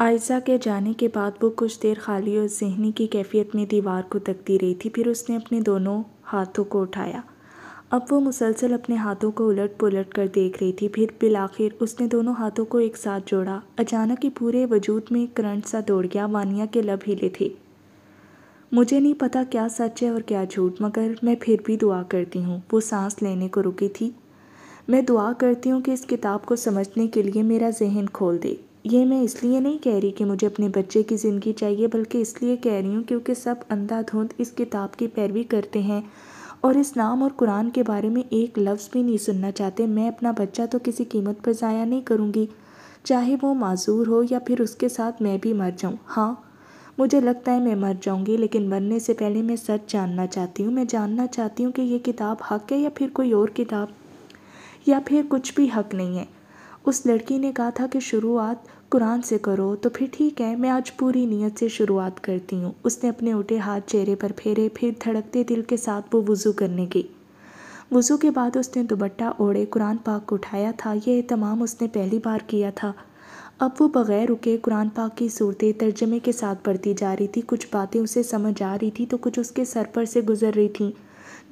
आयज़ा के जाने के बाद वो कुछ देर खाली और जहनी की कैफियत में दीवार को तकती रही थी फिर उसने अपने दोनों हाथों को उठाया अब वो मुसलसल अपने हाथों को उलट पुलट कर देख रही थी फिर बिलाखिर उसने दोनों हाथों को एक साथ जोड़ा अचानक ही पूरे वजूद में एक करंट सा दौड़ गया वानिया के लब हिले थे मुझे नहीं पता क्या सच है और क्या झूठ मगर मैं फिर भी दुआ करती हूँ वो सांस लेने को रुकी थी मैं दुआ करती हूँ कि इस किताब को समझने के लिए मेरा जहन खोल दे ये मैं इसलिए नहीं कह रही कि मुझे अपने बच्चे की ज़िंदगी चाहिए बल्कि इसलिए कह रही हूँ क्योंकि सब अंधाधुंध इस किताब की पैरवी करते हैं और इस नाम और कुरान के बारे में एक लफ्ज़ भी नहीं सुनना चाहते मैं अपना बच्चा तो किसी कीमत पर ज़ाया नहीं करूँगी चाहे वो माजूर हो या फिर उसके साथ मैं भी मर जाऊँ हाँ मुझे लगता है मैं मर जाऊँगी लेकिन मरने से पहले मैं सच जानना चाहती हूँ मैं जानना चाहती हूँ कि ये किताब हक है या फिर कोई और किताब या फिर कुछ भी हक नहीं है उस लड़की ने कहा था कि शुरुआत कुरान से करो तो फिर ठीक है मैं आज पूरी नीयत से शुरुआत करती हूँ उसने अपने उठे हाथ चेहरे पर फेरे फिर धड़कते दिल के साथ वो वज़ू करने गई वज़ू के बाद उसने दुबट्टा ओढ़े कुरान पाक उठाया था यह तमाम उसने पहली बार किया था अब वो बग़ैर रुके कुरान पाक की सूरतें तर्जमे के साथ पढ़ती जा रही थी कुछ बातें उसे समझ आ रही थी तो कुछ उसके सर पर से गुजर रही थी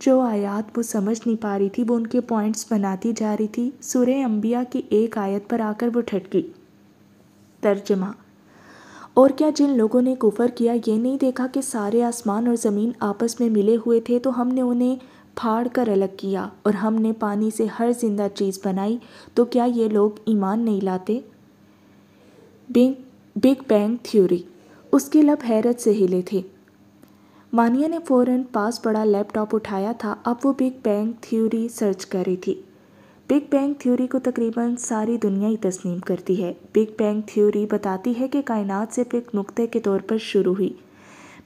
जो आयत वो समझ नहीं पा रही थी वो उनके पॉइंट्स बनाती जा रही थी सुर अम्बिया की एक आयत पर आकर वो ठटकी तर्जमा और क्या जिन लोगों ने कुफर किया ये नहीं देखा कि सारे आसमान और ज़मीन आपस में मिले हुए थे तो हमने उन्हें फाड़ कर अलग किया और हमने पानी से हर जिंदा चीज़ बनाई तो क्या ये लोग ईमान नहीं लाते बिग बिग बैंग थ्योरी उसके लब हैरत से हिले थे मानिया ने फ़ौरन पास बड़ा लैपटॉप उठाया था अब वो बिग बैंग थ्योरी सर्च कर रही थी बिग बैंग थ्योरी को तकरीबन सारी दुनिया ही तस्लीम करती है बिग बैंग थ्योरी बताती है कि कायनात सिर्फ एक नुक्ते के तौर पर शुरू हुई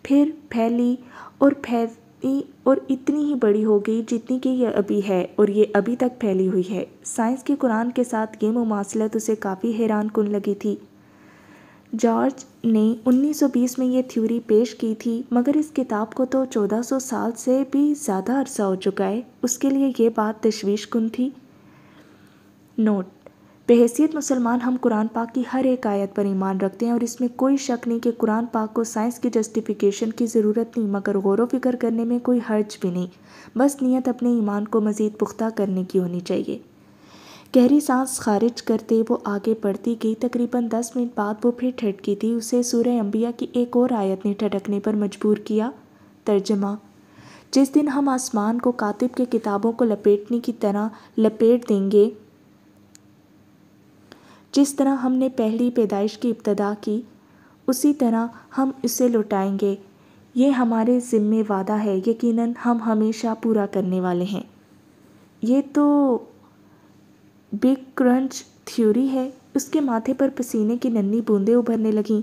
फिर फैली और फैली और इतनी ही बड़ी हो गई जितनी कि यह अभी है और ये अभी तक फैली हुई है साइंस के कुरान के साथ ये मुासिलत उसे काफ़ी हैरान कन लगी थी जॉर्ज ने 1920 में ये थ्योरी पेश की थी मगर इस किताब को तो 1400 साल से भी ज़्यादा अरसा हो चुका है उसके लिए ये बात तशवीश कन थी नोट बहसीत मुसलमान हम कुरान पाक की हर एक आयत पर ईमान रखते हैं और इसमें कोई शक नहीं कि कुरान पाक को साइंस की जस्टिफिकेशन की ज़रूरत नहीं मगर गौर व फिक्र करने में कोई हर्ज भी नहीं बस नीयत अपने ईमान को मज़ीद पुख्ता करने की होनी चाहिए गहरी सांस खारिज करते वो आगे बढ़ती गई तकरीबन दस मिनट बाद वो फिर ठटकी थी उसे सूर्य अम्बिया की एक और आयत ने ठटकने पर मजबूर किया तर्जमा जिस दिन हम आसमान को कातिब के किताबों को लपेटने की तरह लपेट देंगे जिस तरह हमने पहली पैदाइश की इब्तदा की उसी तरह हम उसे लौटाएंगे ये हमारे ज़िम्मे वादा है यकीनन हम हमेशा पूरा करने वाले हैं ये तो बिग क्रंच थ्योरी है उसके माथे पर पसीने की नन्नी बूंदें उभरने लगीं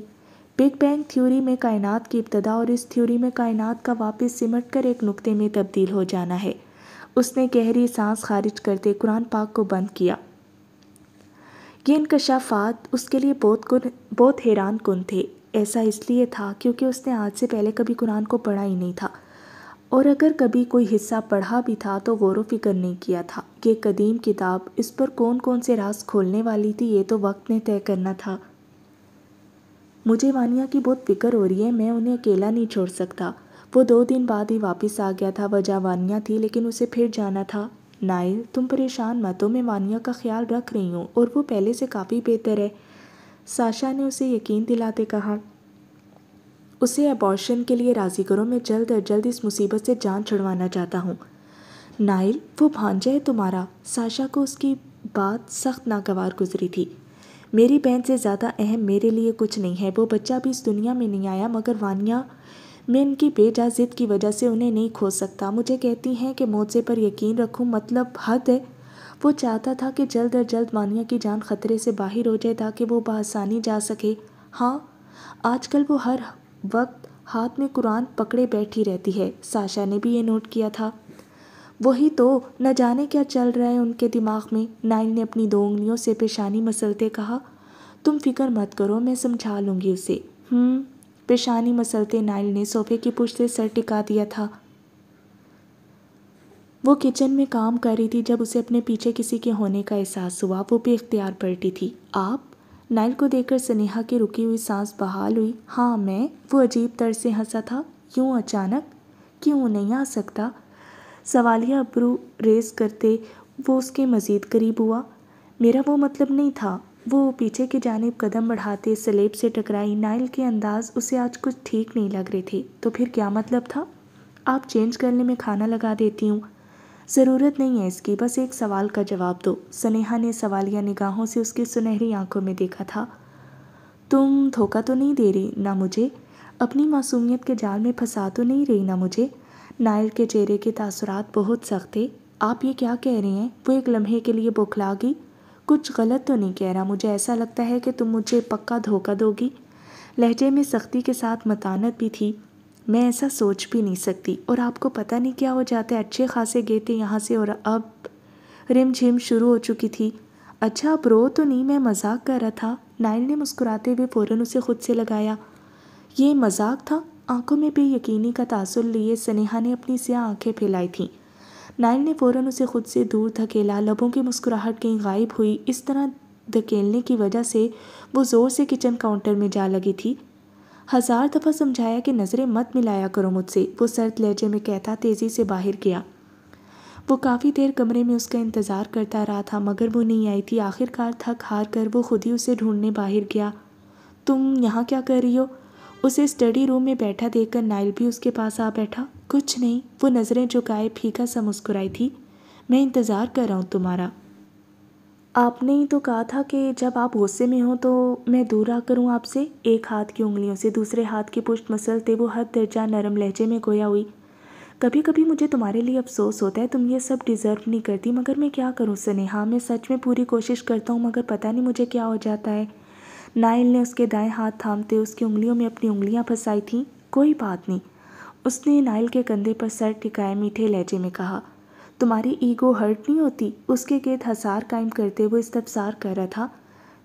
बिग बैंग थ्योरी में कायनात की इब्तदा और इस थ्योरी में कायनात का वापस सिमट कर एक नुक्ते में तब्दील हो जाना है उसने गहरी सांस खारिज करते कुरान पाक को बंद किया ये इनकशाफात उसके लिए बहुत कुन बहुत हैरान कन थे ऐसा इसलिए था क्योंकि उसने आज से पहले कभी कुरान को पढ़ा ही नहीं था और अगर कभी कोई हिस्सा पढ़ा भी था तो गौर फिक्र नहीं किया था ये कदीम किताब इस पर कौन कौन से रास खोलने वाली थी ये तो वक्त ने तय करना था मुझे वानिया की बहुत फिक्र हो रही है मैं उन्हें अकेला नहीं छोड़ सकता वो दो दिन बाद ही वापस आ गया था वजह वानिया थी लेकिन उसे फिर जाना था नायल तुम परेशान मत हो मैं वानिया का ख्याल रख रही हूँ और वो पहले से काफ़ी बेहतर है साशा ने उसे यकीन दिलाते कहा उसे अबॉर्शन के लिए राज़ी करो मैं जल्द अज जल्द इस मुसीबत से जान छुड़वाना चाहता हूँ नाइल वो भांजा है तुम्हारा साशा को उसकी बात सख्त नागवार गुजरी थी मेरी बहन से ज़्यादा अहम मेरे लिए कुछ नहीं है वो बच्चा भी इस दुनिया में नहीं आया मगर वानिया मैं इनकी बेजा जिद की वजह से उन्हें नहीं खो सकता मुझे कहती हैं कि मोजे पर यकीन रखूं मतलब हद है वो चाहता था कि जल्द अज जल्द वानिया की जान खतरे से बाहर हो जाए ताकि वो बासानी जा सके हाँ आजकल वो हर वक्त हाथ में कुरान पकड़े बैठी रहती है साशा ने भी ये नोट किया था वही तो न जाने क्या चल रहा है उनके दिमाग में नाइल ने अपनी दो उंगलियों से पेशानी मसलते कहा तुम फिक्र मत करो मैं समझा लूँगी उसे हम्म। पेशानी मसलते नाइल ने सोफे की पुष्ट से सर टिका दिया था वो किचन में काम कर रही थी जब उसे अपने पीछे किसी के होने का एहसास हुआ वो बेख्तियार पलटी थी आप नाइल को देखकर स्नेहा की रुकी हुई सांस बहाल हुई हाँ मैं वो अजीब तर से हंसा था क्यों अचानक क्यों नहीं आ सकता सवालिया अब्रू रेस करते वो उसके मज़ीद करीब हुआ मेरा वो मतलब नहीं था वो पीछे की जानब कदम बढ़ाते सलेब से टकराई नाइल के अंदाज उसे आज कुछ ठीक नहीं लग रहे थे तो फिर क्या मतलब था आप चेंज करने में खाना लगा देती हूँ ज़रूरत नहीं है इसकी बस एक सवाल का जवाब दो स्नेहा ने सवालिया निगाहों से उसकी सुनहरी आंखों में देखा था तुम धोखा तो नहीं दे रही ना मुझे अपनी मासूमियत के जाल में फंसा तो नहीं रही ना मुझे नायर के चेहरे के तासुरात बहुत सख्त थे आप ये क्या कह रहे हैं वो एक लम्हे के लिए बौखला गई कुछ गलत तो नहीं कह रहा मुझे ऐसा लगता है कि तुम मुझे पक्का धोखा दोगी लहजे में सख्ती के साथ मतानत भी थी मैं ऐसा सोच भी नहीं सकती और आपको पता नहीं क्या हो जाता है अच्छे खासे गए थे यहाँ से और अब रिम झिम शुरू हो चुकी थी अच्छा अब रो तो नहीं मैं मजाक कर रहा था नायल ने मुस्कुराते हुए फ़ौरन उसे खुद से लगाया ये मजाक था आंखों में भी यकीनी का तासुर लिए स्नेहा ने अपनी सियाह आंखें फैलाई थीं नायल ने फ़ौरन उसे खुद से दूर धकेला लबों की मुस्कुराहट कहीं गायब हुई इस तरह धकेलने की वजह से वो ज़ोर से किचन काउंटर में जा लगी थी हजार दफ़ा समझाया कि नज़रें मत मिलाया करो मुझसे वो सर्द लहजे में कहता तेज़ी से बाहर गया वो काफ़ी देर कमरे में उसका इंतज़ार करता रहा था मगर वो नहीं आई थी आखिरकार थक हार कर वो खुद ही उसे ढूंढने बाहर गया तुम यहाँ क्या कर रही हो उसे स्टडी रूम में बैठा देखकर नाइल भी उसके पास आ बैठा कुछ नहीं वो नज़रें झुकाए फीका सा मुस्कुराई थी मैं इंतज़ार कर रहा हूँ तुम्हारा आपने ही तो कहा था कि जब आप गुस्से में हो तो मैं दूर आ करूँ आपसे एक हाथ की उंगलियों से दूसरे हाथ की पुष्ट मसल थे वो हद दर्जा नरम लहजे में गोया हुई कभी कभी मुझे तुम्हारे लिए अफसोस होता है तुम ये सब डिज़र्व नहीं करती मगर मैं क्या करूँ स्नेहा मैं सच में पूरी कोशिश करता हूँ मगर पता नहीं मुझे क्या हो जाता है नाइल ने उसके दाएं हाथ थामते उसकी उंगलियों में अपनी उंगलियां फंसाई थीं कोई बात नहीं उसने नाइल के कंधे पर सर टिकाए मीठे लहजे में कहा तुम्हारी ईगो हर्ट नहीं होती उसके गिरद हसार कायम करते वो इस्तफसार कर रहा था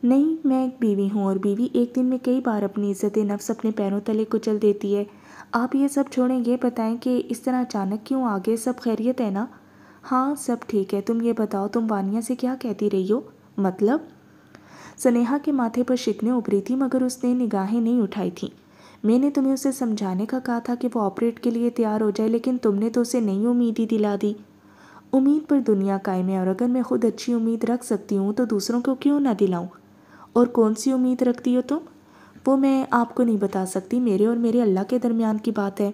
नहीं मैं एक बीवी हूँ और बीवी एक दिन में कई बार अपनी इज्जत नफ्स अपने पैरों तले कुचल देती है आप ये सब छोड़ें ये बताएं कि इस तरह अचानक क्यों आगे सब खैरियत है ना हाँ सब ठीक है तुम ये बताओ तुम वानिया से क्या कहती रही हो मतलब स्नेहा के माथे पर शिकने उभरी थी मगर उसने निगाहें नहीं उठाई थी मैंने तुम्हें उसे समझाने का कहा था कि वो ऑपरेट के लिए तैयार हो जाए लेकिन तुमने तो उसे नई उम्मीद ही दिला दी उम्मीद पर दुनिया कायम है और अगर मैं खुद अच्छी उम्मीद रख सकती हूँ तो दूसरों को क्यों ना दिलाऊँ और कौन सी उम्मीद रखती हो तुम वो मैं आपको नहीं बता सकती मेरे और मेरे अल्लाह के दरमियान की बात है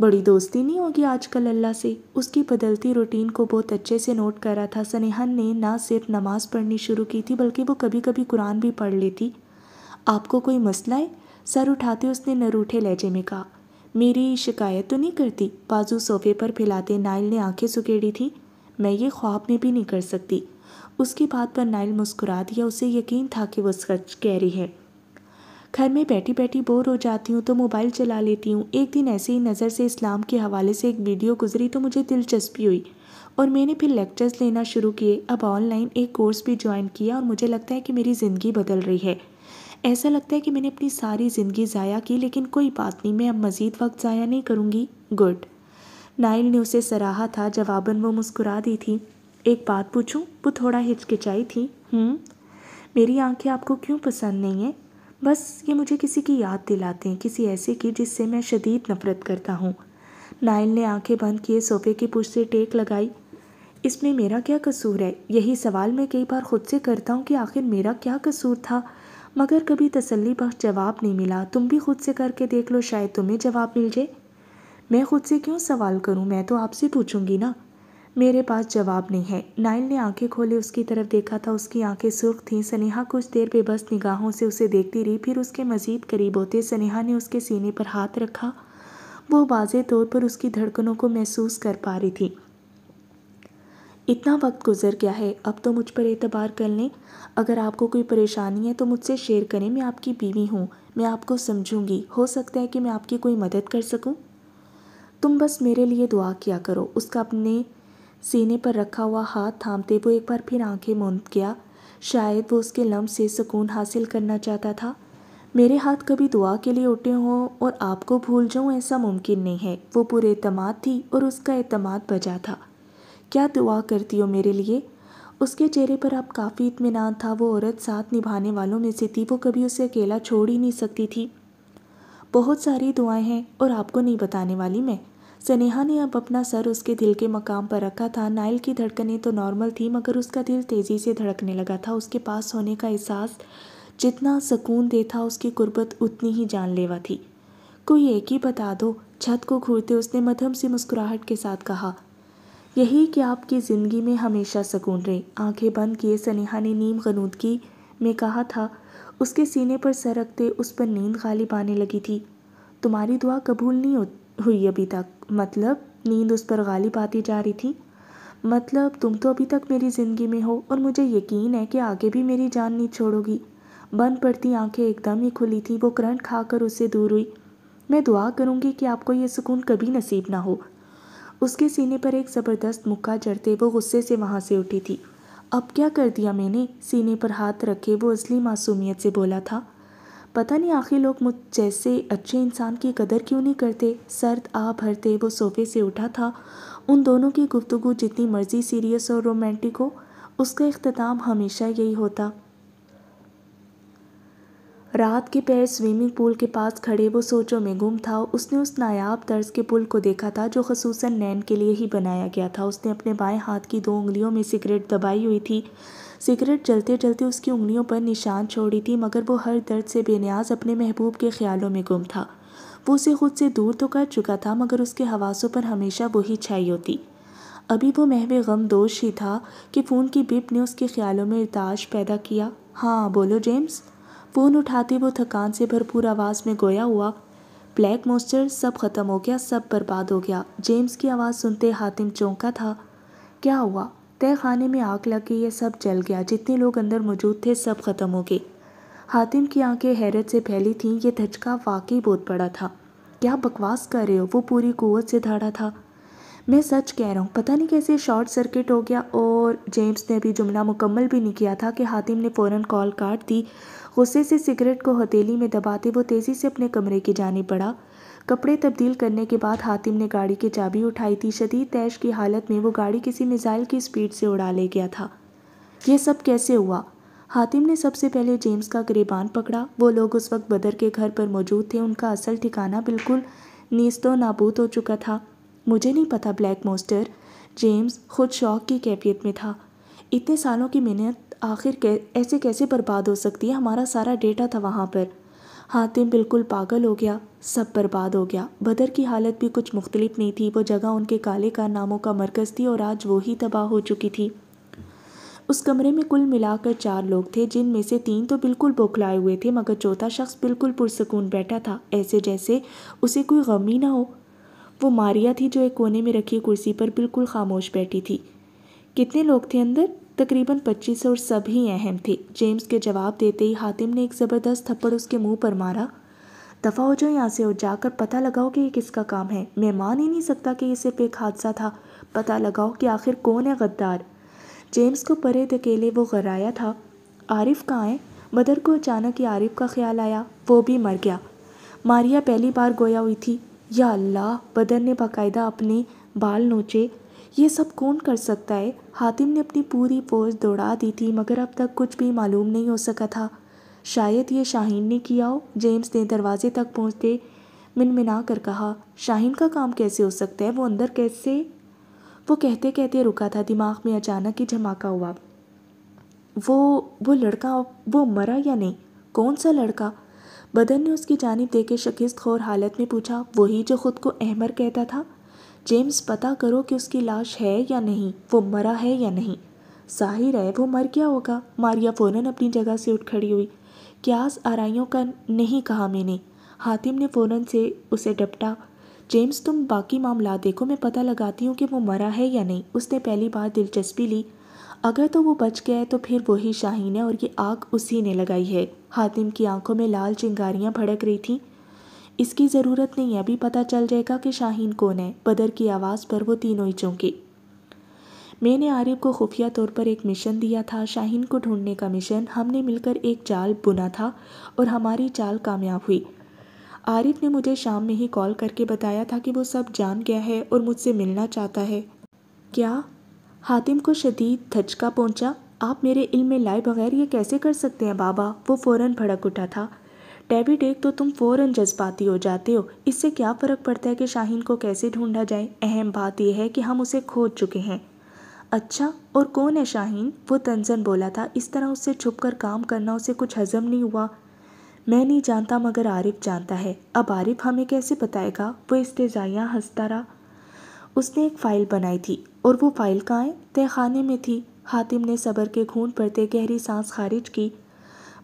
बड़ी दोस्ती नहीं होगी आजकल अल्लाह से उसकी बदलती रूटीन को बहुत अच्छे से नोट करा था सनेहन ने ना सिर्फ नमाज़ पढ़नी शुरू की थी बल्कि वो कभी कभी कुरान भी पढ़ लेती आपको कोई मसला है सर उठाते उसने नरूठे लहजे में कहा मेरी शिकायत तो नहीं करती बाजू सोफे पर फैलाते नाइल ने आंखें सुखेड़ी थी मैं ये ख्वाब में भी नहीं कर सकती उसकी बात पर नाइल मुस्कुरा दिया उसे यकीन था कि वो सच कह रही है घर में बैठी बैठी बोर हो जाती हूँ तो मोबाइल चला लेती हूँ एक दिन ऐसे ही नज़र से इस्लाम के हवाले से एक वीडियो गुजरी तो मुझे दिलचस्पी हुई और मैंने फिर लेक्चर्स लेना शुरू किए अब ऑनलाइन एक कोर्स भी ज्वाइन किया और मुझे लगता है कि मेरी ज़िंदगी बदल रही है ऐसा लगता है कि मैंने अपनी सारी ज़िंदगी ज़ाया की लेकिन कोई बात नहीं मैं अब मज़ीद वक्त ज़ाया नहीं करूँगी गुड नाइल ने उसे सराहा था जवाबन वो मुस्कुरा दी थी एक बात पूछूं वो थोड़ा हिचकिचाई थी हम्म मेरी आंखें आपको क्यों पसंद नहीं हैं बस ये मुझे किसी की याद दिलाते हैं किसी ऐसे की जिससे मैं शदीद नफरत करता हूँ नाइल ने आंखें बंद किए सोफे की पुश से टेक लगाई इसमें मेरा क्या कसूर है यही सवाल मैं कई बार खुद से करता हूँ कि आखिर मेरा क्या कसूर था मगर कभी तसल्ली बख्श जवाब नहीं मिला तुम भी खुद से करके देख लो शायद तुम्हें जवाब मिल जाए मैं खुद से क्यों सवाल करूं मैं तो आपसे पूछूंगी ना मेरे पास जवाब नहीं है नाइल ने आंखें खोले उसकी तरफ देखा था उसकी आंखें सुर्ख थीं सनेहा कुछ देर बेबस निगाहों से उसे देखती रही फिर उसके मजीद करीब होते सनेहा ने उसके सीने पर हाथ रखा वो वाजे तौर पर उसकी धड़कनों को महसूस कर पा रही थी इतना वक्त गुज़र गया है अब तो मुझ पर एतबार कर लें अगर आपको कोई परेशानी है तो मुझसे शेयर करें मैं आपकी बीवी हूँ मैं आपको समझूँगी हो सकता है कि मैं आपकी कोई मदद कर सकूँ तुम बस मेरे लिए दुआ किया करो उसका अपने सीने पर रखा हुआ हाथ थामते वो एक बार फिर आंखें मूंद गया शायद वो उसके लम्ब से सुकून हासिल करना चाहता था मेरे हाथ कभी दुआ के लिए उठे हों और आपको भूल जाऊँ ऐसा मुमकिन नहीं है वो पूरे अतमाद थी और उसका अतमाद बजा था क्या दुआ करती हो मेरे लिए उसके चेहरे पर अब काफ़ी इतमान था वो औरत साथ निभाने वालों में से थी वो कभी उसे अकेला छोड़ ही नहीं सकती थी बहुत सारी दुआएं हैं और आपको नहीं बताने वाली मैं सनेहा ने अब अपना सर उसके दिल के मकाम पर रखा था नाइल की धड़कनें तो नॉर्मल थी मगर उसका दिल तेज़ी से धड़कने लगा था उसके पास होने का एहसास जितना सुकून देता उसकी गुर्बत उतनी ही जानलेवा थी कोई एक ही बता दो छत को घूरते उसने मध्यम सी मुस्कुराहट के साथ कहा यही कि आपकी ज़िंदगी में हमेशा सुकून रहे आंखें बंद किए सनेहा ने नीम गनूदगी में कहा था उसके सीने पर सर रखते उस पर नींद गालिब आने लगी थी तुम्हारी दुआ कबूल नहीं हुई अभी तक मतलब नींद उस पर गालिब आती जा रही थी मतलब तुम तो अभी तक मेरी ज़िंदगी में हो और मुझे यकीन है कि आगे भी मेरी जान नहीं छोड़ोगी बंद पड़ती आंखें एकदम ही खुली थी वो करंट खाकर उससे दूर हुई मैं दुआ करूँगी कि आपको ये सुकून कभी नसीब ना हो उसके सीने पर एक ज़बरदस्त मुक्का चढ़ते वो गुस्से से वहाँ से उठी थी अब क्या कर दिया मैंने सीने पर हाथ रखे वो असली मासूमियत से बोला था पता नहीं आखिर लोग मुझ जैसे अच्छे इंसान की कदर क्यों नहीं करते सर्द आ भरते वो सोफे से उठा था उन दोनों की गुफ्तगु जितनी मर्जी सीरियस और रोमांटिक हो उसका अख्ताम हमेशा यही होता रात के पैर स्विमिंग पूल के पास खड़े वो सोचों में गुम था उसने उस नायाब तर्ज के पुल को देखा था जो खसूस नैन के लिए ही बनाया गया था उसने अपने बाएं हाथ की दो उंगलियों में सिगरेट दबाई हुई थी सिगरेट जलते जलते उसकी उंगलियों पर निशान छोड़ी थी मगर वो हर दर्द से बेनियाज अपने महबूब के ख्यालों में गुम था वो उसे खुद से दूर तो कर चुका था मगर उसके हवासों पर हमेशा वही छाई होती अभी वो महवे दोष ही था कि फ़ोन की बिप ने उसके ख्यालों में इर्ताश पैदा किया हाँ बोलो जेम्स फ़ोन उठाते वो थकान से भरपूर आवाज़ में गोया हुआ ब्लैक मोस्चर सब ख़त्म हो गया सब बर्बाद हो गया जेम्स की आवाज़ सुनते हातिम चौंका था क्या हुआ तय खाने में आग लग गई ये सब जल गया जितने लोग अंदर मौजूद थे सब ख़त्म हो गए हातिम की आंखें हैरत से फैली थीं ये धचका वाकई बहुत बड़ा था क्या बकवास कर रहे हो वो पूरी कुत से धाड़ा था मैं सच कह रहा हूँ पता नहीं कैसे शॉर्ट सर्किट हो गया और जेम्स ने अभी जुमला मुकम्मल भी नहीं किया था कि हातिम ने फ़ौरन कॉल काट दी गुस्से से सिगरेट को हथेली में दबाते वो तेज़ी से अपने कमरे की जाने पड़ा कपड़े तब्दील करने के बाद हातिम ने गाड़ी की चाबी उठाई थी शदीद तैश की हालत में वो गाड़ी किसी मिज़ाइल की स्पीड से उड़ा ले गया था यह सब कैसे हुआ हातिम ने सबसे पहले जेम्स का गरीबान पकड़ा वो लोग उस वक्त बदर के घर पर मौजूद थे उनका असल ठिकाना बिल्कुल नीस्तो नाबूद हो चुका था मुझे नहीं पता ब्लैक मोस्टर जेम्स खुद शौक की कैफियत में था इतने सालों की मेहनत आखिर कै ऐसे कैसे बर्बाद हो सकती है हमारा सारा डेटा था वहाँ पर हातिम बिल्कुल पागल हो गया सब बर्बाद हो गया बदर की हालत भी कुछ मुख्तलिफ नहीं थी वो जगह उनके काले कारनामों का मरकज़ थी और आज वो ही तबाह हो चुकी थी उस कमरे में कुल मिलाकर चार लोग थे जिनमें से तीन तो बिल्कुल बौखलाए हुए थे मगर चौथा शख्स बिल्कुल पुरसकून बैठा था ऐसे जैसे उसे कोई गम ही ना हो वो मारिया थी जो एक कोने में रखी कुर्सी पर बिल्कुल खामोश बैठी थी कितने लोग थे अंदर तकरीबन पच्चीस और सभी अहम थे जेम्स के जवाब देते ही हातिम ने एक ज़बरदस्त थप्पड़ उसके मुंह पर मारा दफ़ा हो जाओ यहाँ से और जाकर पता लगाओ कि ये किसका काम है मैं मान ही नहीं सकता कि ये सिर्फ एक हादसा था पता लगाओ कि आखिर कौन है गद्दार जेम्स को परे धकेले वो गराया था आरिफ कहाँ है मदर को अचानक ही आरिफ का ख्याल आया वो भी मर गया मारिया पहली बार गोया हुई थी या अल्लाह बदर ने बाकायदा अपने बाल नोचे ये सब कौन कर सकता है हातिम ने अपनी पूरी फौज दौड़ा दी थी मगर अब तक कुछ भी मालूम नहीं हो सका था शायद ये शाहीन ने किया हो जेम्स ने दरवाजे तक पहुँचते मिनमिना कर कहा शाहीन का काम कैसे हो सकता है वो अंदर कैसे वो कहते कहते रुका था दिमाग में अचानक ही धमाका हुआ वो वो लड़का वो मरा या नहीं कौन सा लड़का बदन ने उसकी जानब देखे शकिस्त खोर हालत में पूछा वही जो खुद को अहमर कहता था जेम्स पता करो कि उसकी लाश है या नहीं वो मरा है या नहीं जाहिर है वो मर गया होगा मारिया फ़ौरन अपनी जगह से उठ खड़ी हुई क्यास आरइयों का नहीं कहा मैंने हातिम ने फ़ौरन से उसे डपटा जेम्स तुम बाकी मामला देखो मैं पता लगाती हूँ कि वो मरा है या नहीं उसने पहली बार दिलचस्पी ली अगर तो वो बच गया है तो फिर वही शाहीन है और ये आग उसी ने लगाई है हातिम की आंखों में लाल चिंगारियाँ भड़क रही थीं इसकी ज़रूरत नहीं अभी पता चल जाएगा कि शाहीन कौन है बदर की आवाज़ पर वो तीनों ही चौंके मैंने आरिफ को खुफिया तौर पर एक मिशन दिया था शाहीन को ढूंढने का मिशन हमने मिलकर एक चाल बुना था और हमारी चाल कामयाब हुई आरिफ ने मुझे शाम में ही कॉल करके बताया था कि वो सब जान गया है और मुझसे मिलना चाहता है क्या हातिम को शदीद धचका पहुंचा आप मेरे इल्म में लाए बगैर ये कैसे कर सकते हैं बाबा वो फ़ौरन भड़क उठा था डेबिट एक तो तुम फ़ौरन जज्बाती हो जाते हो इससे क्या फ़र्क पड़ता है कि शाहीन को कैसे ढूंढा जाए अहम बात यह है कि हम उसे खोज चुके हैं अच्छा और कौन है शाहीन वो तंजन बोला था इस तरह उससे छुप कर काम करना उसे कुछ हजम नहीं हुआ मैं नहीं जानता मगर आरिफ जानता है अब आरिफ हमें कैसे बताएगा वो इस्तेजाया हंसता रहा उसने एक फ़ाइल बनाई थी और वो फ़ाइल कहाँ है तय खाने में थी हातिम ने सबर के खून पड़ते गहरी सांस खारिज की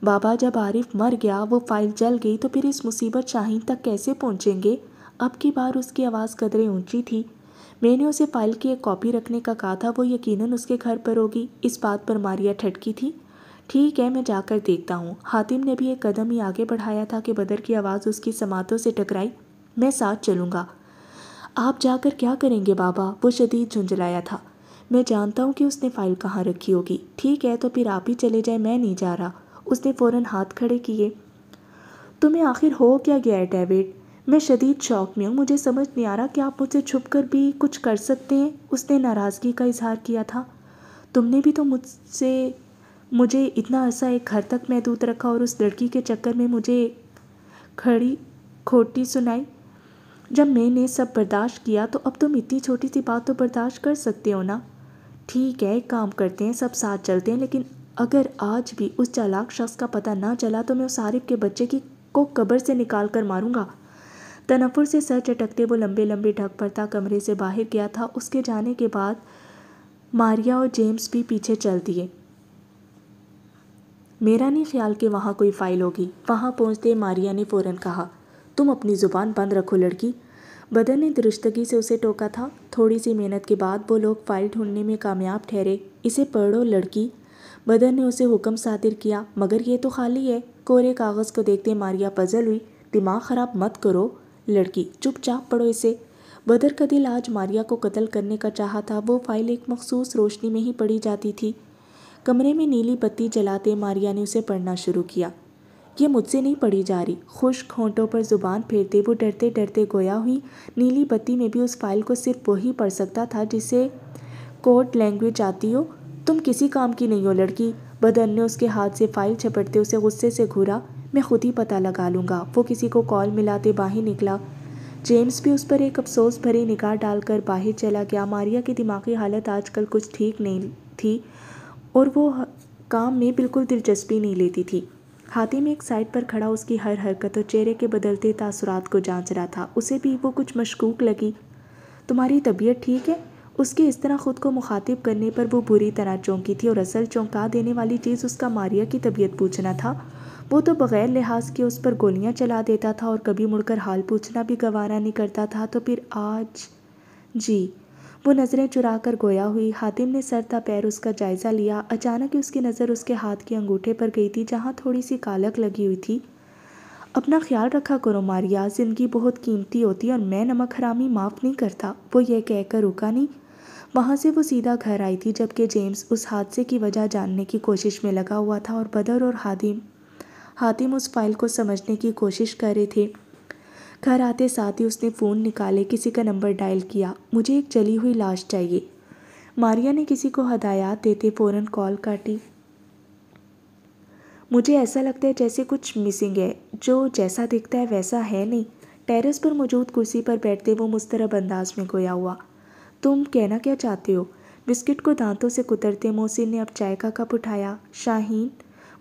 बाबा जब आरिफ मर गया वो फाइल जल गई तो फिर इस मुसीबत शाहीन तक कैसे पहुँचेंगे अब की बार उसकी आवाज़ कदरें ऊंची थी मैंने उसे फाइल की एक कॉपी रखने का कहा था वो यकीनन उसके घर पर होगी इस बात पर मारिया ठटकी थी ठीक है मैं जाकर देखता हूँ हातिम ने भी एक कदम ही आगे बढ़ाया था कि बदर की आवाज़ उसकी समातों से टकराई मैं साथ चलूँगा आप जाकर क्या करेंगे बाबा वो शदीद झुंझलाया था मैं जानता हूँ कि उसने फाइल कहाँ रखी होगी ठीक है तो फिर आप ही चले जाए मैं नहीं जा रहा उसने फ़ौरन हाथ खड़े किए तुम्हें आखिर हो क्या गया है डेविड मैं शदीद शौक में हूँ मुझे समझ नहीं आ रहा कि आप मुझसे छुप कर भी कुछ कर सकते हैं उसने नाराज़गी का इजहार किया था तुमने भी तो मुझसे मुझे इतना अरसा एक घर तक महदूद रखा और उस लड़की के चक्कर में मुझे खड़ी खोटी सुनाई जब मैंने सब बर्दाश्त किया तो अब तुम इतनी छोटी सी बात तो बर्दाश्त कर सकते हो ना ठीक है एक काम करते हैं सब साथ चलते हैं लेकिन अगर आज भी उस चालाक शख्स का पता ना चला तो मैं उस आरिफ के बच्चे की को कब्र से निकाल कर मारूंगा तनफुर से सर चटकते वो लंबे लंबे ढक पड़ता कमरे से बाहर गया था उसके जाने के बाद मारिया और जेम्स भी पीछे चल दिए मेरा नहीं ख्याल कि वहाँ कोई फाइल होगी वहाँ पहुँचते मारिया ने फ़ौरन कहा तुम अपनी ज़ुबान बंद रखो लड़की बदन ने दुरुस्तगी से उसे टोका था थोड़ी सी मेहनत के बाद वो लोग फाइल ढूंढने में कामयाब ठहरे इसे पढ़ो लड़की बदर ने उसे हुक्म सातिर किया मगर ये तो खाली है कोरे कागज़ को देखते मारिया पजल हुई दिमाग ख़राब मत करो लड़की चुपचाप पढ़ो इसे बदर का दिल आज मारिया को कत्ल करने का चाहा था वो फाइल एक मखसूस रोशनी में ही पढ़ी जाती थी कमरे में नीली बत्ती जलाते मारिया ने उसे पढ़ना शुरू किया ये मुझसे नहीं पढ़ी जा रही खुश खोंटों पर जुबान फेरते वो डरते डरते गोया हुई नीली बत्ती में भी उस फाइल को सिर्फ वही पढ़ सकता था जिसे कोर्ट लैंग्वेज आती हो तुम किसी काम की नहीं हो लड़की बदन ने उसके हाथ से फाइल छपटते उसे गुस्से से घूरा मैं खुद ही पता लगा लूँगा वो किसी को कॉल मिलाते बाहर निकला जेम्स भी उस पर एक अफसोस भरी निगाह डालकर बाहर चला गया मारिया की दिमागी हालत आजकल कुछ ठीक नहीं थी और वो काम में बिल्कुल दिलचस्पी नहीं लेती थी हाथी में एक साइड पर खड़ा उसकी हर हरकत और चेहरे के बदलते तासुरात को जांच रहा था उसे भी वो कुछ मशकूक लगी तुम्हारी तबीयत ठीक है उसके इस तरह ख़ुद को मुखातिब करने पर वो बुरी तरह चौंकी थी और असल चौंका देने वाली चीज़ उसका मारिया की तबीयत पूछना था वो तो बग़ैर लिहाज के उस पर गोलियां चला देता था और कभी मुड़कर हाल पूछना भी गवारा नहीं करता था तो फिर आज जी वो नज़रें चुरा कर गोया हुई हातिम ने सर था पैर उसका जायज़ा लिया अचानक ही उसकी नज़र उसके हाथ के अंगूठे पर गई थी जहाँ थोड़ी सी कालक लगी हुई थी अपना ख्याल रखा करो मारिया ज़िंदगी बहुत कीमती होती और मैं नमक हरामी माफ़ नहीं करता वो ये कहकर रुका नहीं वहाँ से वो सीधा घर आई थी जबकि जेम्स उस हादसे की वजह जानने की कोशिश में लगा हुआ था और बदर और हादिम हातिम उस फाइल को समझने की कोशिश कर रहे थे घर आते साथ ही उसने फ़ोन निकाले किसी का नंबर डायल किया मुझे एक जली हुई लाश चाहिए मारिया ने किसी को हदायत देते फ़ौरन कॉल काटी मुझे ऐसा लगता है जैसे कुछ मिसिंग है जो जैसा दिखता है वैसा है नहीं टेरेस पर मौजूद कुर्सी पर बैठते वो मुस्तरब अंदाज में गोया हुआ तुम कहना क्या चाहते हो बिस्किट को दांतों से कुतरते मोहसिन ने अब चाय का कप उठाया शाहीन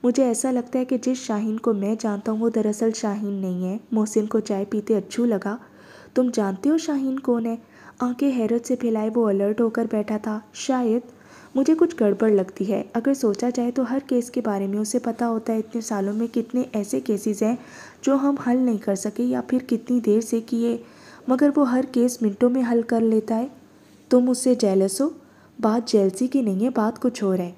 मुझे ऐसा लगता है कि जिस शाहीन को मैं जानता हूँ वो दरअसल शाहीन नहीं है मोहसिन को चाय पीते अच्छू लगा तुम जानते हो शाहीन कौन है आंखें हैरत से फैलाए वो अलर्ट होकर बैठा था शायद मुझे कुछ गड़बड़ लगती है अगर सोचा जाए तो हर केस के बारे में उसे पता होता है इतने सालों में कितने ऐसे केसेस हैं जो हम हल नहीं कर सके या फिर कितनी देर से किए मगर वो हर केस मिनटों में हल कर लेता है तुम उससे जेलस हो बात जेलसी की नहीं है बात कुछ और है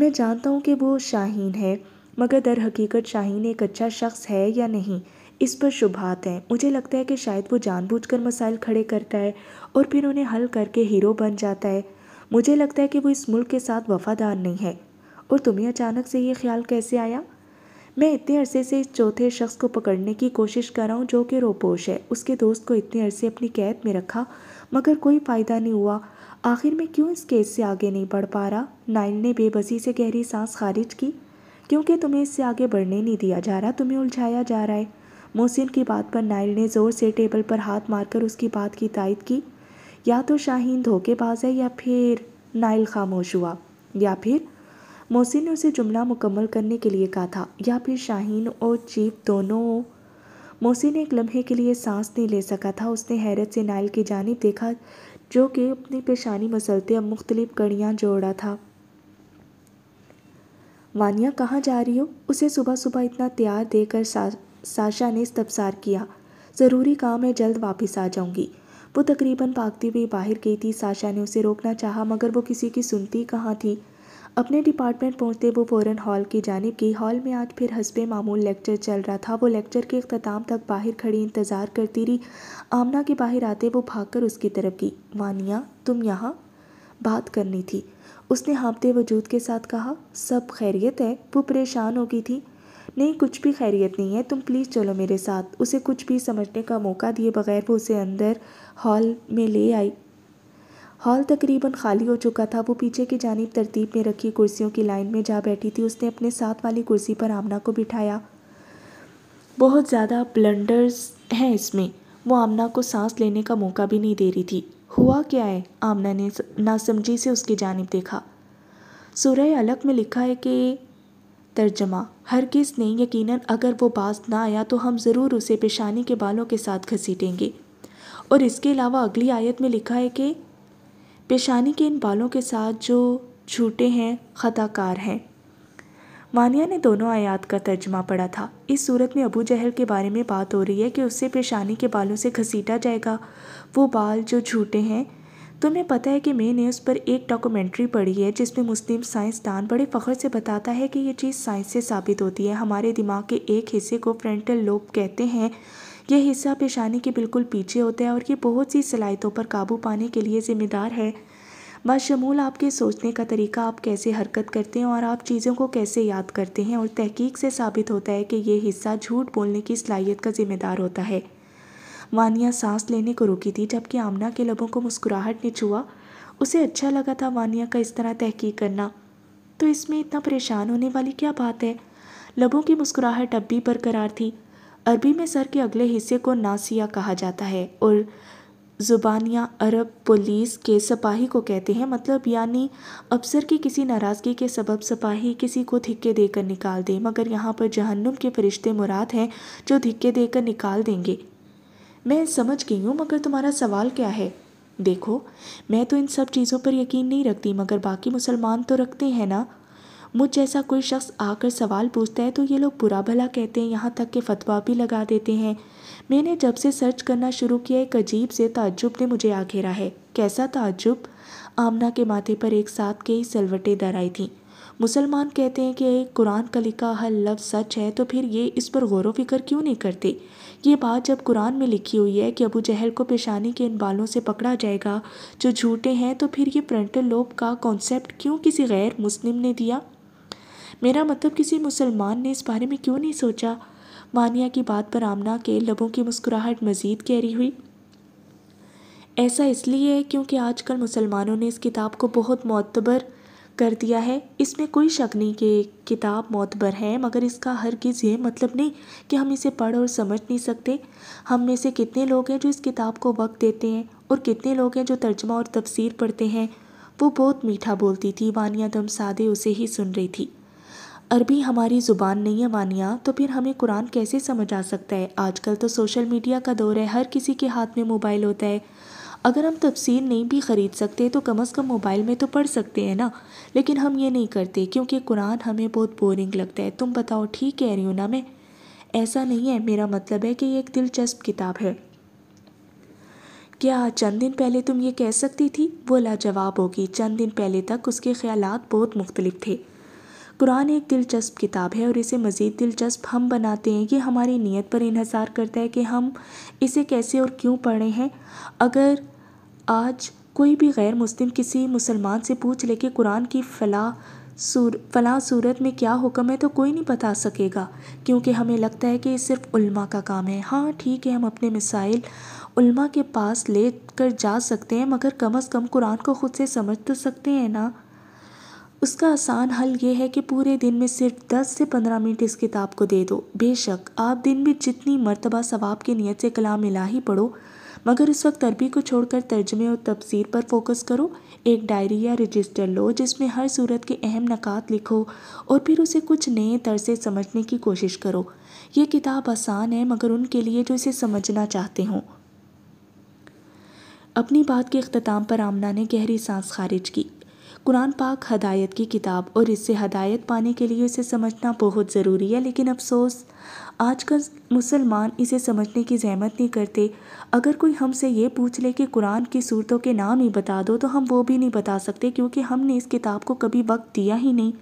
मैं जानता हूँ कि वो शाहीन है मगर दर हकीकत शाहीन एक अच्छा शख्स है या नहीं इस पर शुभात हैं मुझे लगता है कि शायद वो जानबूझकर मसाइल खड़े करता है और फिर उन्हें हल करके हीरो बन जाता है मुझे लगता है कि वो इस मुल्क के साथ वफादार नहीं है और तुम्हें अचानक से ये ख्याल कैसे आया मैं इतने अरसे से इस चौथे शख्स को पकड़ने की कोशिश कर रहा हूँ जो कि रोपोश है उसके दोस्त को इतने अरसे अपनी कैद में रखा मगर कोई फ़ायदा नहीं हुआ आखिर में क्यों इस केस से आगे नहीं बढ़ पा रहा नाइल ने बेबसी से गहरी सांस खारिज की क्योंकि तुम्हें इससे आगे बढ़ने नहीं दिया जा रहा तुम्हें उलझाया जा रहा है मोहसिन की बात पर नाइल ने ज़ोर से टेबल पर हाथ मारकर उसकी बात की तायद की या तो शाहीन धोखेबाज है या फिर नाइल खामोश हुआ या फिर मोहसिन ने उसे जुमला मुकम्मल करने के लिए कहा था या फिर शाहीन और चीप दोनों मोहसिन एक लम्हे के लिए सांस नहीं ले सका था उसने हैरत से नायल की जानब देखा जो कि अपनी पेशानी मसलते अब मुख्तलिफ कड़ियाँ जोड़ा था वानिया कहाँ जा रही हो उसे सुबह सुबह इतना तैयार देकर सा, साशा ने इस्तफसार किया ज़रूरी काम है जल्द वापस आ जाऊँगी वो तकरीबन भागती हुई बाहर गई थी साशा ने उसे रोकना चाहा मगर वो किसी की सुनती कहाँ थी अपने डिपार्टमेंट पहुँचते वो फ़ौरन हॉल की जानब गई हॉल में आज फिर हसब मामूल लेक्चर चल रहा था वो लेक्चर के अख्ताम तक बाहर खड़ी इंतज़ार करती रही आमना के बाहर आते वो भागकर उसकी तरफ गई वानिया तुम यहाँ बात करनी थी उसने हाँपते वजूद के साथ कहा सब खैरियत है वो परेशान हो गई थी नहीं कुछ भी खैरियत नहीं है तुम प्लीज़ चलो मेरे साथ उसे कुछ भी समझने का मौका दिए बगैर वो उसे अंदर हॉल में ले आई हॉल तकरीबन खाली हो चुका था वो पीछे की जानब तरतीब में रखी कुर्सियों की लाइन में जा बैठी थी उसने अपने साथ वाली कुर्सी पर आमना को बिठाया बहुत ज़्यादा ब्लंडर्स हैं इसमें वो आमना को सांस लेने का मौका भी नहीं दे रही थी हुआ क्या है आमना ने नासमझी से उसकी जानब देखा सुरह अलग में लिखा है कि तर्जमा हर किस ने यकीन अगर वो बास ना आया तो हम ज़रूर उसे पेशानी के बालों के साथ घसीटेंगे और इसके अलावा अगली आयत में लिखा है कि पेशानी के इन बालों के साथ जो झूठे हैं ख़ताकार हैं मानिया ने दोनों आयात का तर्जमा पढ़ा था इस सूरत में अबू जहल के बारे में बात हो रही है कि उससे पेशानी के बालों से घसीटा जाएगा वो बाल जो झूठे हैं तुम्हें पता है कि मैंने उस पर एक डॉक्यूमेंट्री पढ़ी है जिसमें मुस्लिम साइंसदान बड़े फ़ख्र से बताता है कि ये चीज़ साइंस से साबित होती है हमारे दिमाग के एक हिस्से को फ्रंटल लोब कहते हैं ये हिस्सा पेशानी के बिल्कुल पीछे होता है और ये बहुत सी सलाहितों पर काबू पाने के लिए ज़िम्मेदार है बशमूल आपके सोचने का तरीका आप कैसे हरकत करते हैं और आप चीज़ों को कैसे याद करते हैं और तहकीक से साबित होता है कि यह हिस्सा झूठ बोलने की सलाहियत का जिम्मेदार होता है वानिया सांस लेने को रुकी थी जबकि आमना के लबों को मुस्कुराहट ने छुआ उसे अच्छा लगा था वानिया का इस तरह तहकीक करना तो इसमें इतना परेशान होने वाली क्या बात है लबों की मुस्कुराहट अब भी बरकरार थी अरबी में सर के अगले हिस्से को नासिया कहा जाता है और ज़ुबानिया अरब पुलिस के सिपाही को कहते हैं मतलब यानी अफसर की किसी नाराज़गी के सबब सिपाही किसी को धिक्के देकर निकाल दे मगर यहाँ पर जहन्नुम के फरिश्ते मुराद हैं जो धिक्के देकर निकाल देंगे मैं समझ गई हूँ मगर तुम्हारा सवाल क्या है देखो मैं तो इन सब चीज़ों पर यकीन नहीं रखती मगर बाकी मुसलमान तो रखते हैं ना मुझ जैसा कोई शख्स आकर सवाल पूछता है तो ये लोग बुरा भला कहते हैं यहाँ तक के फतवा भी लगा देते हैं मैंने जब से सर्च करना शुरू किया एक अजीब से ताज्जुब ने मुझे आ घेरा है कैसा ताज्जुब आमना के माथे पर एक साथ कई सलवटें दर आई थीं मुसलमान कहते हैं कि कुरान का लिखा हर लफ्ज़ सच है तो फिर ये इस पर गौर फिक्र क्यों नहीं करते ये बात जब कुरान में लिखी हुई है कि अबू जहल को पेशानी के इन बालों से पकड़ा जाएगा जो झूठे हैं तो फिर ये प्रिंटल लोब का कॉन्सेप्ट क्यों किसी गैर मुस्लिम ने दिया मेरा मतलब किसी मुसलमान ने इस बारे में क्यों नहीं सोचा मानिया की बात पर आमना के लबों की मुस्कुराहट मज़ीद गहरी हुई ऐसा इसलिए है क्योंकि आजकल मुसलमानों ने इस किताब को बहुत मोतबर कर दिया है इसमें कोई शक नहीं कि किताब मोतबर है मगर इसका हर किसी ये मतलब नहीं कि हम इसे पढ़ और समझ नहीं सकते हम में से कितने लोग हैं जो इस किताब को वक्त देते हैं और कितने लोग हैं जो तर्जमा और तफसीर पढ़ते हैं वो बहुत मीठा बोलती थी वानिया दम सादे उसे ही सुन रही थी अरबी हमारी ज़ुबान नहीं है मानिया तो फिर हमें कुरान कैसे समझ आ सकता है आजकल तो सोशल मीडिया का दौर है हर किसी के हाथ में मोबाइल होता है अगर हम तफसीर नहीं भी ख़रीद सकते तो कम अज़ कम मोबाइल में तो पढ़ सकते हैं ना लेकिन हम ये नहीं करते क्योंकि कुरान हमें बहुत बोरिंग लगता है तुम बताओ ठीक कह रही हो ना मैं ऐसा नहीं है मेरा मतलब है कि ये एक दिलचस्प किताब है क्या चंद दिन पहले तुम ये कह सकती थी वो लाजवाब होगी चंद दिन पहले तक उसके ख्यालात बहुत मुख्तलिफ थे कुरान एक दिलचस्प किताब है और इसे मज़ीद दिलचस्प हम बनाते हैं ये हमारी नीयत पर इंहसार करता है कि हम इसे कैसे और क्यों पढ़े हैं अगर आज कोई भी गैर मुस्लिम किसी मुसलमान से पूछ ले कि कुरान की फलाह सूर फला सूरत में क्या हुक्म है तो कोई नहीं बता सकेगा क्योंकि हमें लगता है कि ये सिर्फ उल्मा का काम है हाँ ठीक है हम अपने मिसाइल उल्मा के पास ले कर जा सकते हैं मगर कम अज़ कम कुरान को ख़ुद से समझ तो सकते हैं ना उसका आसान हल ये है कि पूरे दिन में सिर्फ 10 से 15 मिनट इस किताब को दे दो बेशक आप दिन में जितनी मरतबा सवाब की नीयत से कलाम ही पढ़ो मगर इस वक्त अरबी को छोड़कर तर्जमे और तफसीर पर फोकस करो एक डायरी या रजिस्टर लो जिसमें हर सूरत के अहम नकात लिखो और फिर उसे कुछ नए तर्ज से समझने की कोशिश करो ये किताब आसान है मगर उनके लिए जो इसे समझना चाहते हों अपनी बात के अख्ताम पर आमना ने गहरी सांस खारिज की कुरान पाक हदायत की किताब और इससे हदायत पाने के लिए इसे समझना बहुत ज़रूरी है लेकिन अफसोस आजकल मुसलमान इसे समझने की जहमत नहीं करते अगर कोई हमसे ये पूछ ले कि कुरान की सूरतों के नाम ही बता दो तो हम वो भी नहीं बता सकते क्योंकि हमने इस किताब को कभी वक्त दिया ही नहीं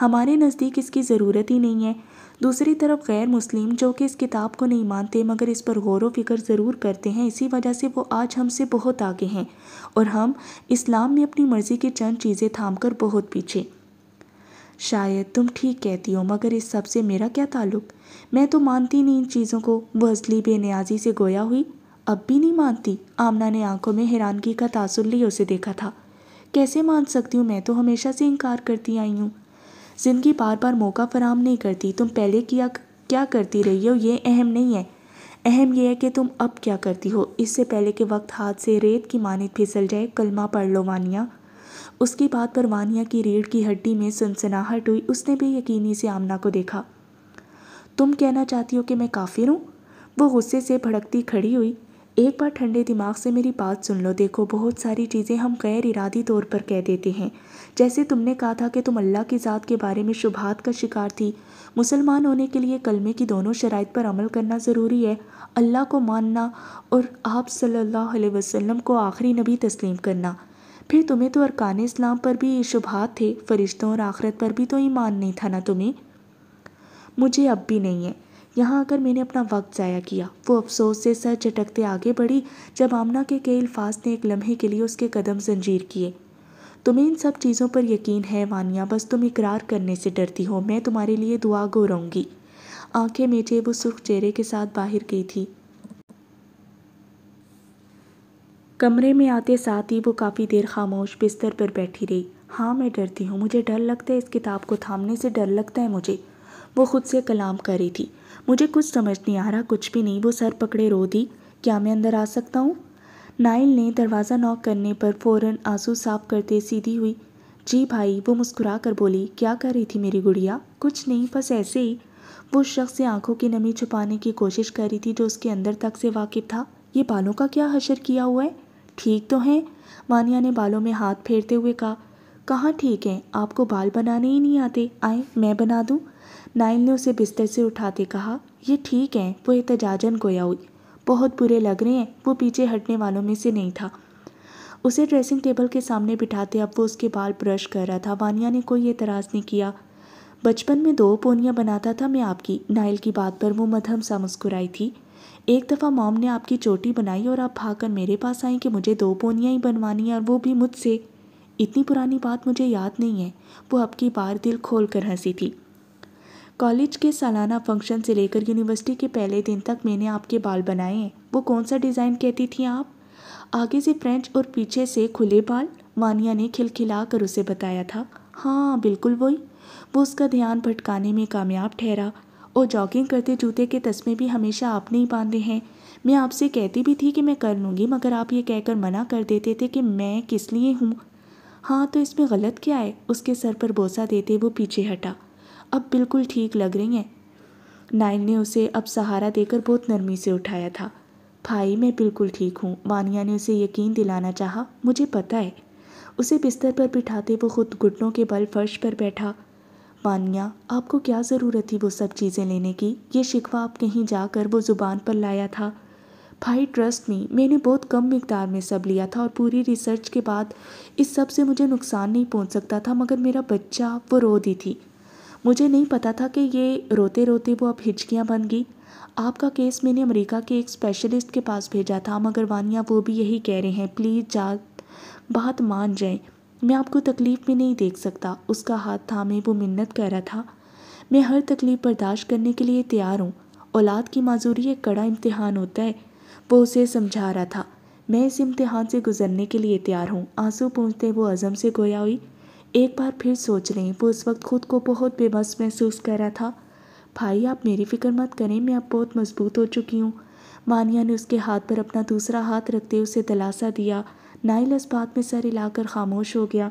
हमारे नज़दीक इसकी ज़रूरत ही नहीं है दूसरी तरफ गैर मुस्लिम जो कि इस किताब को नहीं मानते मगर इस पर गौर फिक्र ज़रूर करते हैं इसी वजह से वो आज हमसे बहुत आगे हैं और हम इस्लाम में अपनी मर्ज़ी की चंद चीज़ें थाम कर बहुत पीछे शायद तुम ठीक कहती हो मगर इस सब से मेरा क्या ताल्लुक मैं तो मानती नहीं इन चीज़ों को वह असली बेनियाजी से गोया हुई अब भी नहीं मानती आमना ने आंखों में हैरानगी का तासुर लिए उसे देखा था कैसे मान सकती हूँ मैं तो हमेशा से इनकार करती आई हूँ ज़िंदगी बार बार मौका फराहम नहीं करती तुम पहले किया क्या करती रही हो ये अहम नहीं है अहम यह है कि तुम अब क्या करती हो इससे पहले के वक्त हाथ से रेत की मानित फिसल जाए कलमा पढ़ लो वानिया उसकी बात पर वानिया की रीढ़ की हड्डी में सनसनाहट हुई उसने भी यकीनी से आमना को देखा तुम कहना चाहती हो कि मैं काफिर हूँ वो गुस्से से भड़कती खड़ी हुई एक बार ठंडे दिमाग से मेरी बात सुन लो देखो बहुत सारी चीज़ें हम गैर इरादी तौर पर कह देते हैं जैसे तुमने कहा था कि तुम अल्लाह की ज़ात के बारे में शुबहात का शिकार थी मुसलमान होने के लिए कलमे की दोनों शराइत पर अमल करना ज़रूरी है अल्लाह को मानना और आप सल्लल्लाहु अलैहि वसल्लम को आखिरी नबी तस्लीम करना फिर तुम्हें तो अरकान इस्लाम पर भी शुबहात थे फरिश्तों और आखरत पर भी तो ईमान नहीं था ना तुम्हें मुझे अब भी नहीं है यहाँ आकर मैंने अपना वक्त ज़ाया किया वो अफसोस से सर चटकते आगे बढ़ी जब आमना के कई अल्फाज ने एक लम्हे के लिए उसके कदम जंजीर किए तुम्हें इन सब चीज़ों पर यकीन है वानिया बस तुम इकरार करने से डरती हो मैं तुम्हारे लिए दुआ गो रहूँगी आँखें मेचे वो सुर्ख चेहरे के साथ बाहर गई थी कमरे में आते साथ ही वो काफ़ी देर खामोश बिस्तर पर बैठी रही हाँ मैं डरती हूँ मुझे डर लगता है इस किताब को थामने से डर लगता है मुझे वो खुद से कलाम कर रही थी मुझे कुछ समझ नहीं आ रहा कुछ भी नहीं वो सर पकड़े रो दी क्या मैं अंदर आ सकता हूँ नाइल ने दरवाज़ा नॉक करने पर फ़ौरन आंसू साफ करते सीधी हुई जी भाई वो मुस्कुरा कर बोली क्या कर रही थी मेरी गुड़िया कुछ नहीं बस ऐसे ही वो शख्स से आंखों की नमी छुपाने की कोशिश कर रही थी जो उसके अंदर तक से वाकिफ था ये बालों का क्या हशर किया हुआ है ठीक तो हैं मानिया ने बालों में हाथ फेरते हुए कहा कहाँ ठीक है आपको बाल बनाने ही नहीं आते आए मैं बना दूँ नाइल ने उसे बिस्तर से उठाते कहा यह ठीक है वो एहतजाजन गोया हुई बहुत बुरे लग रहे हैं वो पीछे हटने वालों में से नहीं था उसे ड्रेसिंग टेबल के सामने बिठाते अब वो उसके बाल ब्रश कर रहा था वानिया ने कोई एतराज़ नहीं किया बचपन में दो पोनियाँ बनाता था मैं आपकी नाइल की बात पर वो मधम सा मुस्कुराई थी एक दफ़ा मॉम ने आपकी चोटी बनाई और आप भागकर मेरे पास आई कि मुझे दो पोनियाँ ही बनवानी है और वो भी मुझसे इतनी पुरानी बात मुझे याद नहीं है वो अब की बार दिल खोल कर हंसी थी कॉलेज के सालाना फंक्शन से लेकर यूनिवर्सिटी के पहले दिन तक मैंने आपके बाल बनाए हैं वो कौन सा डिज़ाइन कहती थी आप आगे से फ्रेंच और पीछे से खुले बाल वानिया ने खिलखिला कर उसे बताया था हाँ बिल्कुल वही वो उसका ध्यान भटकाने में कामयाब ठहरा और जॉगिंग करते जूते के तस्मे भी हमेशा आपने ही बांधे हैं मैं आपसे कहती भी थी कि मैं कर लूँगी मगर आप ये कहकर मना कर देते थे कि मैं किस लिए हूँ हाँ तो इसमें गलत क्या है उसके सर पर बोसा देते वो पीछे हटा अब बिल्कुल ठीक लग रही हैं नाइन ने उसे अब सहारा देकर बहुत नरमी से उठाया था भाई मैं बिल्कुल ठीक हूँ वानिया ने उसे यकीन दिलाना चाहा मुझे पता है उसे बिस्तर पर बिठाते वो खुद घुटनों के बल फर्श पर बैठा वानिया आपको क्या ज़रूरत थी वो सब चीज़ें लेने की ये शिकवा आप कहीं जाकर वो ज़ुबान पर लाया था भाई ट्रस्ट मी मैंने बहुत कम मकदार में सब लिया था और पूरी रिसर्च के बाद इस सब से मुझे नुकसान नहीं पहुंच सकता था मगर मेरा बच्चा वो रो दी थी मुझे नहीं पता था कि ये रोते रोते वो अब हिचकियाँ बन गई आपका केस मैंने अमेरिका के एक स्पेशलिस्ट के पास भेजा था मगर वानिया वो भी यही कह रहे हैं प्लीज़ जा बात मान जाए मैं आपको तकलीफ़ में नहीं देख सकता उसका हाथ थामे वो मिन्नत कह रहा था मैं हर तकलीफ़ बर्दाश्त करने के लिए तैयार हूँ औलाद की माजूरी एक कड़ा इम्तहान होता है वो उसे समझा रहा था मैं इस इम्तहान से गुजरने के लिए तैयार हूँ आंसू पूछते वो अज़म से गोया हुई एक बार फिर सोच रही वो उस वक्त खुद को बहुत बेबस महसूस कर रहा था भाई आप मेरी फिक्र मत करें मैं अब बहुत मजबूत हो चुकी हूँ मानिया ने उसके हाथ पर अपना दूसरा हाथ रखते हुए उसे दिलासा दिया नाइल इस बात में सर हिलाकर खामोश हो गया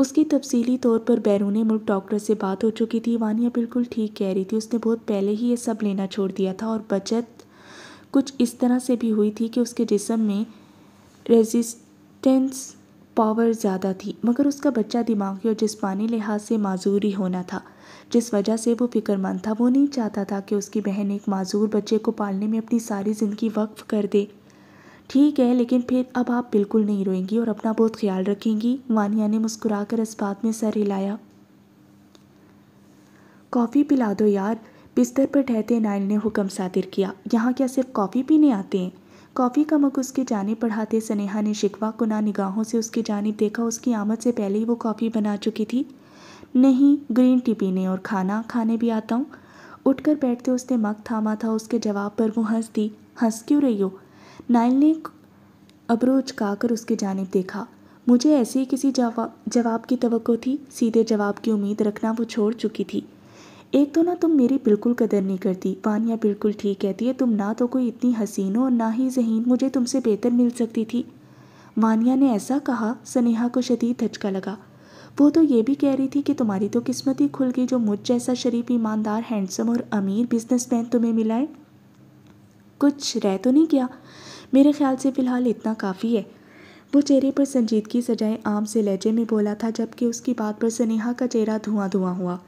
उसकी तफसीली तौर पर बैरून मुल्क डॉक्टर से बात हो चुकी थी वानिया बिल्कुल ठीक कह रही थी उसने बहुत पहले ही ये सब लेना छोड़ दिया था और बचत कुछ इस तरह से भी हुई थी कि उसके जिसम में रेजिस्टेंस पावर ज़्यादा थी मगर उसका बच्चा दिमागी और जिसमानी लिहाज से माजूरी होना था जिस वजह से वो फिक्रमंद था वो नहीं चाहता था कि उसकी बहन एक माजूर बच्चे को पालने में अपनी सारी ज़िंदगी वक्फ कर दे ठीक है लेकिन फिर अब आप बिल्कुल नहीं रोएंगी और अपना बहुत ख्याल रखेंगी वानिया ने मुस्कुरा कर इस बात में सर हिलाया कॉफ़ी पिला दो यार बिस्तर पर ठहते नाइल ने हुक्म सादिर किया यहाँ क्या सिर्फ कॉफ़ी पीने आते हैं कॉफ़ी का मग उसके जाने पढ़ाते स्नेहा ने शिकवा ना निगाहों से उसकी जानब देखा उसकी आमद से पहले ही वो कॉफ़ी बना चुकी थी नहीं ग्रीन टी पीने और खाना खाने भी आता हूँ उठकर बैठते उसने मग थामा था उसके जवाब पर वो हंस दी हंस क्यों रही हो नाइल ने का कर उसके जानब देखा मुझे ऐसे ही किसी जवाब जवाब की तो थी सीधे जवाब की उम्मीद रखना वो छोड़ चुकी थी एक तो ना तुम मेरी बिल्कुल कदर नहीं करती वानिया बिल्कुल ठीक कहती है तुम ना तो कोई इतनी हसीन हो और ना ही जहीन मुझे तुमसे बेहतर मिल सकती थी वानिया ने ऐसा कहा स्नेहा को शदीद धचका लगा वो तो ये भी कह रही थी कि तुम्हारी तो किस्मत ही खुल गई जो मुझ जैसा शरीफ ईमानदार हैंडसम और अमीर बिजनेसमैन तुम्हें मिलाए कुछ रह तो नहीं गया मेरे ख्याल से फ़िलहाल इतना काफ़ी है वो चेहरे पर संजीदगी सजाए आम से लहजे में बोला था जबकि उसकी बात पर स्नेहा का चेहरा धुआं धुआं हुआ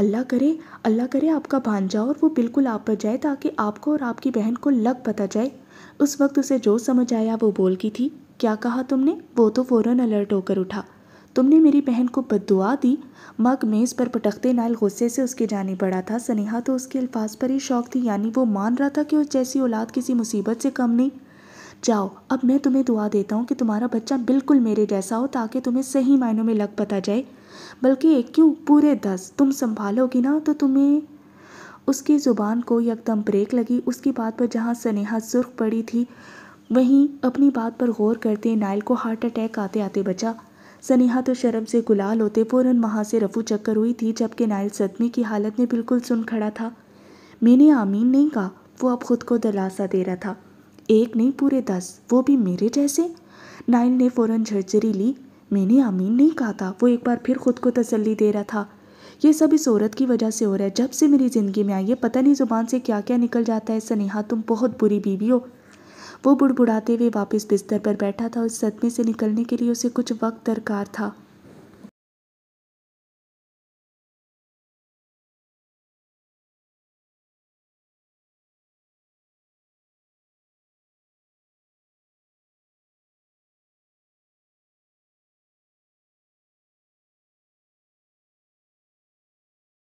अल्लाह करे अल्लाह करे आपका भांजा और वो बिल्कुल आप पर जाए ताकि आपको और आपकी बहन को लग पता जाए उस वक्त उसे जो समझ आया वो बोल की थी क्या कहा तुमने वो तो फ़ौरन अलर्ट होकर उठा तुमने मेरी बहन को बददुआ दी मग मेज़ पर पटकते नाल गुस्से से उसके जाने पड़ा था सनेहा तो उसके अल्फाज पर ही शौक थी यानी वो मान रहा था कि उस जैसी औलाद किसी मुसीबत से कम नहीं जाओ अब मैं तुम्हें दुआ देता हूँ कि तुम्हारा बच्चा बिल्कुल मेरे जैसा हो ताकि तुम्हें सही मायनों में लग पता जाए बल्कि एक क्यों पूरे दस तुम संभालोगी ना तो तुम्हें उसकी ज़ुबान को एकदम ब्रेक लगी उसकी बात पर जहाँ स्नेहा सुर्ख पड़ी थी वहीं अपनी बात पर गौर करते नायल को हार्ट अटैक आते आते बचा सनेहा तो शर्म से गुलाल होते फ़ौरन वहाँ से रफू चक्कर हुई थी जबकि नायल सदमे की हालत में बिल्कुल सुन खड़ा था मैंने आमीन नहीं कहा वो अब खुद को दिलासा दे रहा था एक नहीं पूरे दस वो भी मेरे जैसे नायल ने फ़ौरन झरझरी ली मैंने आमीन नहीं कहा था वो एक बार फिर खुद को तसल्ली दे रहा था ये सब इस औरत की वजह से हो रहा है जब से मेरी ज़िंदगी में आई है पता नहीं ज़ुबान से क्या क्या निकल जाता है सनेहा तुम बहुत बुरी बीवी हो वो बुढ़ बुढ़ाते हुए वापस बिस्तर पर बैठा था उस सदमे से निकलने के लिए उसे कुछ वक्त दरकार था